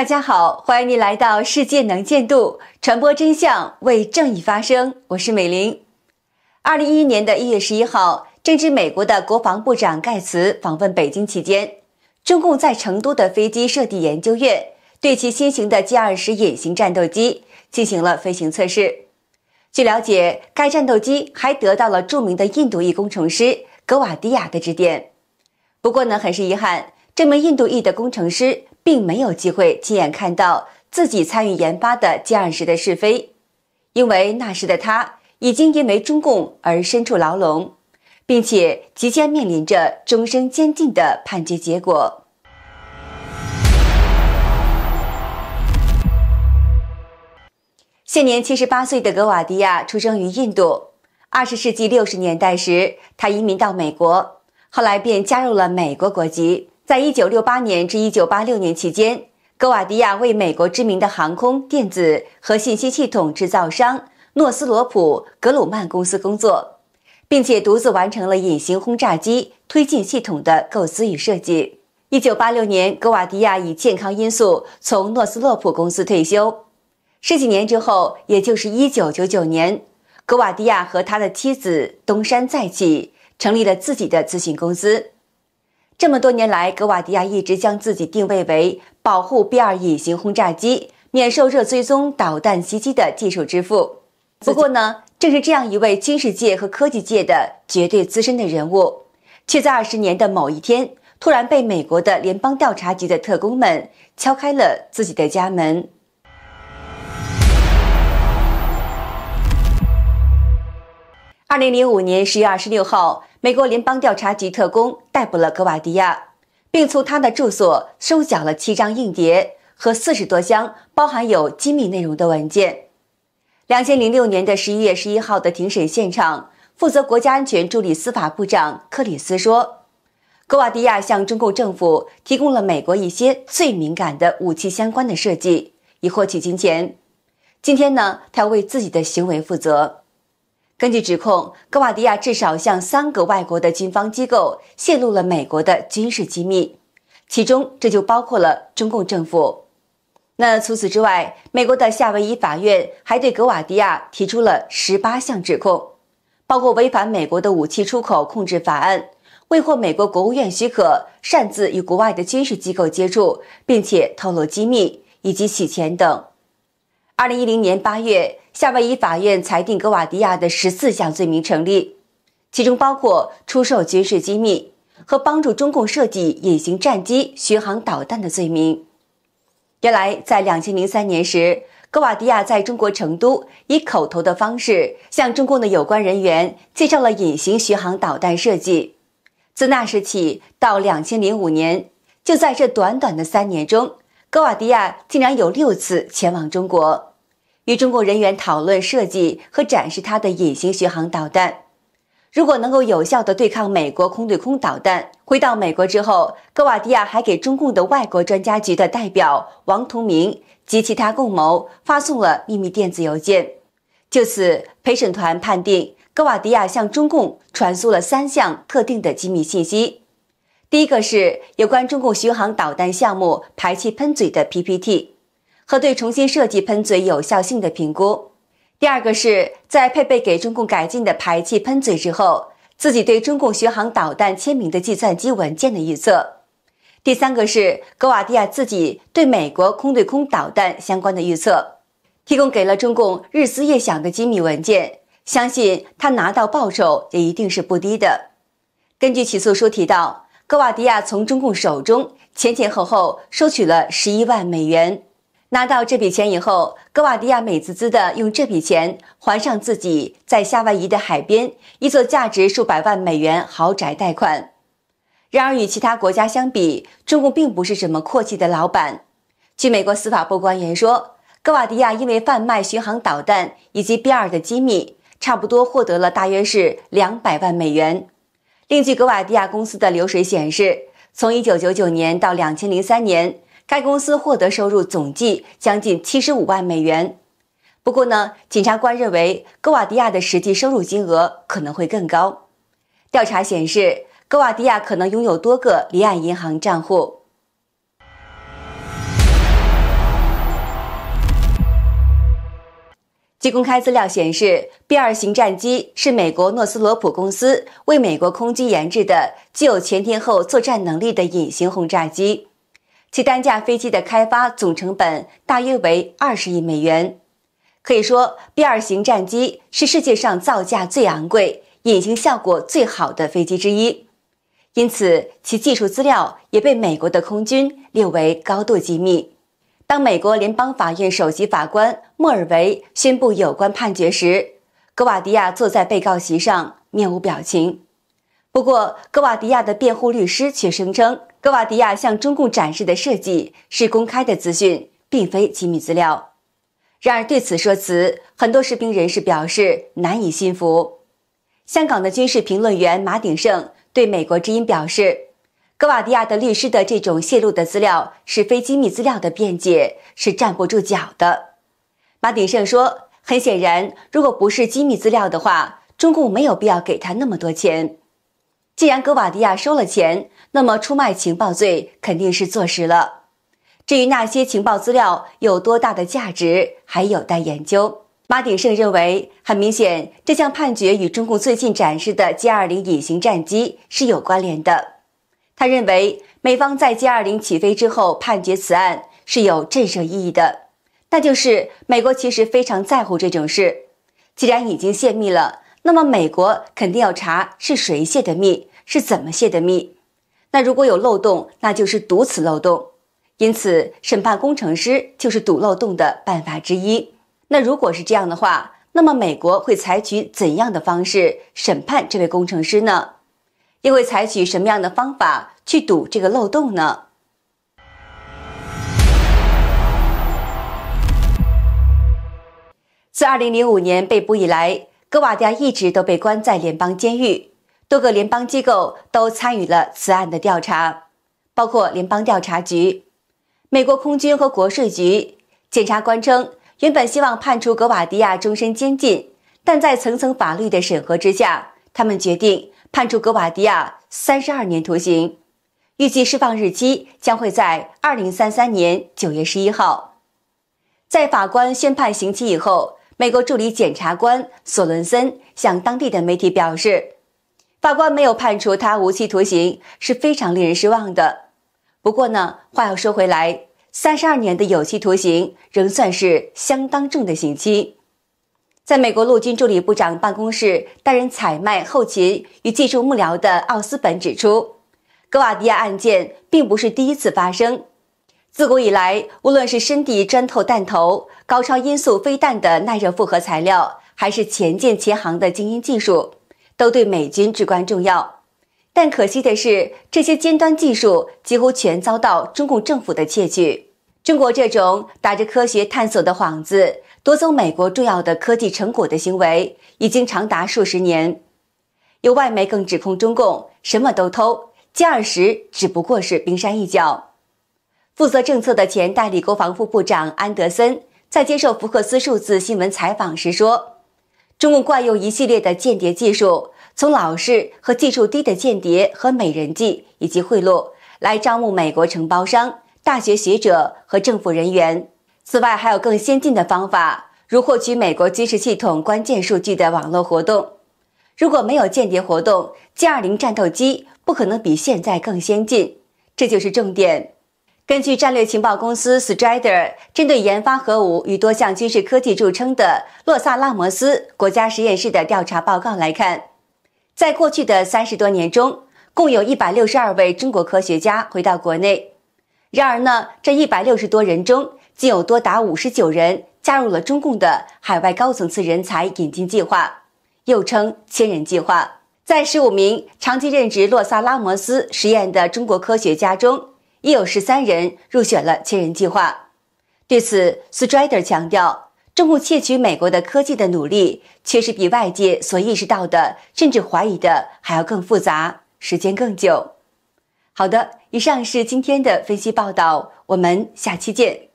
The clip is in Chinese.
大家好，欢迎您来到世界能见度，传播真相，为正义发声。我是美玲。二零一一年的一月十一号，正值美国的国防部长盖茨访问北京期间，中共在成都的飞机设计研究院对其新型的歼二十隐形战斗机进行了飞行测试。据了解，该战斗机还得到了著名的印度裔工程师格瓦迪亚的指点。不过呢，很是遗憾，这名印度裔的工程师。并没有机会亲眼看到自己参与研发的歼二十的试飞，因为那时的他已经因为中共而身处牢笼，并且即将面临着终身监禁的判决结果。现年七十八岁的格瓦迪亚出生于印度，二十世纪六十年代时他移民到美国，后来便加入了美国国籍。在一九六八年至一九八六年期间，格瓦迪亚为美国知名的航空电子和信息系统制造商诺斯罗普·格鲁曼公司工作，并且独自完成了隐形轰炸机推进系统的构思与设计。一九八六年，格瓦迪亚以健康因素从诺斯洛普公司退休。十几年之后，也就是一九九九年，格瓦迪亚和他的妻子东山再起，成立了自己的咨询公司。这么多年来，格瓦迪亚一直将自己定位为保护 B 二隐形轰炸机免受热追踪导弹袭击的技术之父。不过呢，正是这样一位军事界和科技界的绝对资深的人物，却在二十年的某一天，突然被美国的联邦调查局的特工们敲开了自己的家门。二零零五年十月二十六号。美国联邦调查局特工逮捕了格瓦迪亚，并从他的住所收缴了七张硬碟和四十多箱包含有机密内容的文件。两千零六年的十一月十一号的庭审现场，负责国家安全助理司法部长克里斯说：“格瓦迪亚向中共政府提供了美国一些最敏感的武器相关的设计，以获取金钱。今天呢，他要为自己的行为负责。”根据指控，格瓦迪亚至少向三个外国的军方机构泄露了美国的军事机密，其中这就包括了中共政府。那除此之外，美国的夏威夷法院还对格瓦迪亚提出了十八项指控，包括违反美国的武器出口控制法案、未获美国国务院许可擅自与国外的军事机构接触，并且透露机密以及洗钱等。二零一零年八月，夏威夷法院裁定格瓦迪亚的十四项罪名成立，其中包括出售军事机密和帮助中共设计隐形战机、巡航导弹的罪名。原来，在两千零三年时，格瓦迪亚在中国成都以口头的方式向中共的有关人员介绍了隐形巡航导弹设计。自那时起到两千零五年，就在这短短的三年中，格瓦迪亚竟然有六次前往中国。与中共人员讨论设计和展示他的隐形巡航导弹，如果能够有效地对抗美国空对空导弹。回到美国之后，格瓦迪亚还给中共的外国专家局的代表王同明及其他共谋发送了秘密电子邮件。就此，陪审团判定格瓦迪亚向中共传输了三项特定的机密信息：第一个是有关中共巡航导弹项目排气喷嘴的 PPT。和对重新设计喷嘴有效性的评估。第二个是在配备给中共改进的排气喷嘴之后，自己对中共巡航导弹签名的计算机文件的预测。第三个是格瓦迪亚自己对美国空对空导弹相关的预测，提供给了中共日思夜想的机密文件。相信他拿到报酬也一定是不低的。根据起诉书提到，格瓦迪亚从中共手中前前后后收取了十一万美元。拿到这笔钱以后，格瓦迪亚美滋滋的用这笔钱还上自己在夏威夷的海边一座价值数百万美元豪宅贷款。然而与其他国家相比，中共并不是什么阔气的老板。据美国司法部官员说，格瓦迪亚因为贩卖巡航导弹以及 B 二的机密，差不多获得了大约是两百万美元。另据格瓦迪亚公司的流水显示，从一九九九年到两千零三年。该公司获得收入总计将近七十五万美元。不过呢，检察官认为戈瓦迪亚的实际收入金额可能会更高。调查显示，戈瓦迪亚可能拥有多个离岸银行账户。据公开资料显示，B 二型战机是美国诺斯罗普公司为美国空军研制的具有全天候作战能力的隐形轰炸机。其单架飞机的开发总成本大约为二十亿美元，可以说 B 二型战机是世界上造价最昂贵、隐形效果最好的飞机之一，因此其技术资料也被美国的空军列为高度机密。当美国联邦法院首席法官莫尔维宣布有关判决时，格瓦迪亚坐在被告席上，面无表情。不过，格瓦迪亚的辩护律师却声称。格瓦迪亚向中共展示的设计是公开的资讯，并非机密资料。然而，对此说辞，很多士兵人士表示难以信服。香港的军事评论员马鼎盛对《美国之音》表示，格瓦迪亚的律师的这种泄露的资料是非机密资料的辩解是站不住脚的。马鼎盛说：“很显然，如果不是机密资料的话，中共没有必要给他那么多钱。”既然格瓦迪亚收了钱，那么出卖情报罪肯定是坐实了。至于那些情报资料有多大的价值，还有待研究。马鼎盛认为，很明显，这项判决与中共最近展示的歼二零隐形战机是有关联的。他认为，美方在歼二零起飞之后判决此案是有震慑意义的，那就是美国其实非常在乎这种事。既然已经泄密了。那么美国肯定要查是谁泄的密，是怎么泄的密。那如果有漏洞，那就是堵此漏洞。因此，审判工程师就是堵漏洞的办法之一。那如果是这样的话，那么美国会采取怎样的方式审判这位工程师呢？又会采取什么样的方法去堵这个漏洞呢？自二零零五年被捕以来。格瓦迪亚一直都被关在联邦监狱，多个联邦机构都参与了此案的调查，包括联邦调查局、美国空军和国税局。检察官称，原本希望判处格瓦迪亚终身监禁，但在层层法律的审核之下，他们决定判处格瓦迪亚三十二年徒刑。预计释放日期将会在二零三三年九月十一号。在法官宣判刑期以后。美国助理检察官索伦森向当地的媒体表示：“法官没有判处他无期徒刑是非常令人失望的。”不过呢，话要说回来，三十二年的有期徒刑仍算是相当重的刑期。在美国陆军助理部长办公室担任采卖、后勤与技术幕僚的奥斯本指出：“格瓦迪亚案件并不是第一次发生。”自古以来，无论是深地钻透弹头、高超音速飞弹的耐热复合材料，还是潜舰潜航的精英技术，都对美军至关重要。但可惜的是，这些尖端技术几乎全遭到中共政府的窃取。中国这种打着科学探索的幌子夺走美国重要的科技成果的行为，已经长达数十年。有外媒更指控中共什么都偷，歼二十只不过是冰山一角。负责政策的前代理国防副部长安德森在接受福克斯数字新闻采访时说：“中共惯用一系列的间谍技术，从老式和技术低的间谍和美人计，以及贿赂来招募美国承包商、大学学者和政府人员。此外，还有更先进的方法，如获取美国军事系统关键数据的网络活动。如果没有间谍活动，歼二零战斗机不可能比现在更先进。这就是重点。”根据战略情报公司 Strider 针对研发核武与多项军事科技著称的洛萨拉摩斯国家实验室的调查报告来看，在过去的三十多年中，共有一百六十二位中国科学家回到国内。然而呢，这一百六十多人中，竟有多达五十九人加入了中共的海外高层次人才引进计划，又称“千人计划”。在十五名长期任职洛萨拉摩斯实验的中国科学家中，亦有十三人入选了千人计划。对此，Strider 强调，中共窃取美国的科技的努力，确实比外界所意识到的，甚至怀疑的，还要更复杂，时间更久。好的，以上是今天的分析报道，我们下期见。